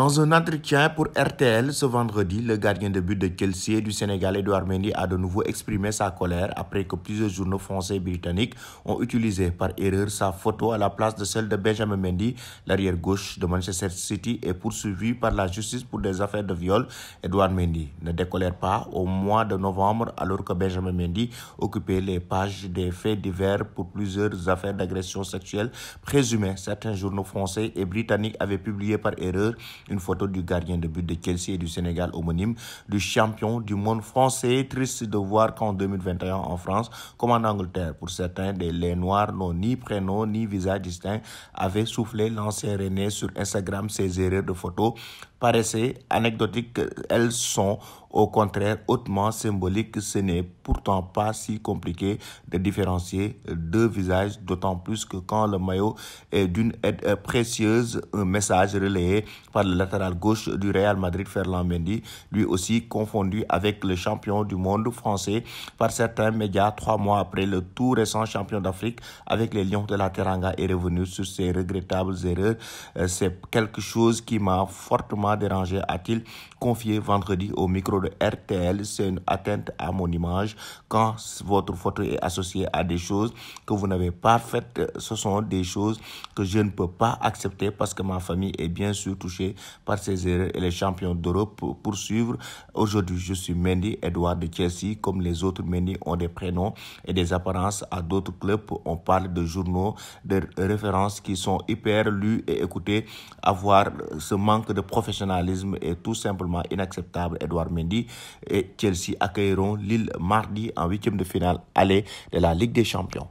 Dans un entretien pour RTL ce vendredi, le gardien de but de Chelsea du Sénégal Edouard Mendy a de nouveau exprimé sa colère après que plusieurs journaux français et britanniques ont utilisé par erreur sa photo à la place de celle de Benjamin Mendy. L'arrière gauche de Manchester City est poursuivi par la justice pour des affaires de viol. Edouard Mendy ne décolère pas au mois de novembre alors que Benjamin Mendy occupait les pages des faits divers pour plusieurs affaires d'agression sexuelle présumées. Certains journaux français et britanniques avaient publié par erreur une photo du gardien de but de Chelsea et du Sénégal homonyme, du champion du monde français. Triste de voir qu'en 2021 en France, comme en Angleterre, pour certains, les Noirs n'ont ni prénom ni visage distinct, avait soufflé l'ancien René sur Instagram ses erreurs de photos paraissaient anecdotiques, elles sont au contraire hautement symboliques. Ce n'est pourtant pas si compliqué de différencier deux visages, d'autant plus que quand le maillot est d'une aide précieuse, un message relayé par le latéral gauche du Real Madrid, Ferland Mendy, lui aussi confondu avec le champion du monde français par certains médias trois mois après le tout récent champion d'Afrique avec les Lions de la Teranga est revenu sur ses regrettables erreurs. Euh, c'est quelque chose qui m'a fortement dérangé, a-t-il confié vendredi au micro de RTL. C'est une atteinte à mon image quand votre photo est associée à des choses que vous n'avez pas faites. Ce sont des choses que je ne peux pas accepter parce que ma famille est bien sûr touchée par ces erreurs et les champions d'Europe poursuivre. Aujourd'hui, je suis Mendy Edouard de Chelsea. Comme les autres Mendy ont des prénoms et des apparences à d'autres clubs, on parle de journaux, de références qui sont hyper lus et écoutés. Avoir ce manque de professionnalisme Nationalisme est tout simplement inacceptable. Edouard Mendy et Chelsea accueilleront Lille mardi en huitième de finale aller de la Ligue des Champions.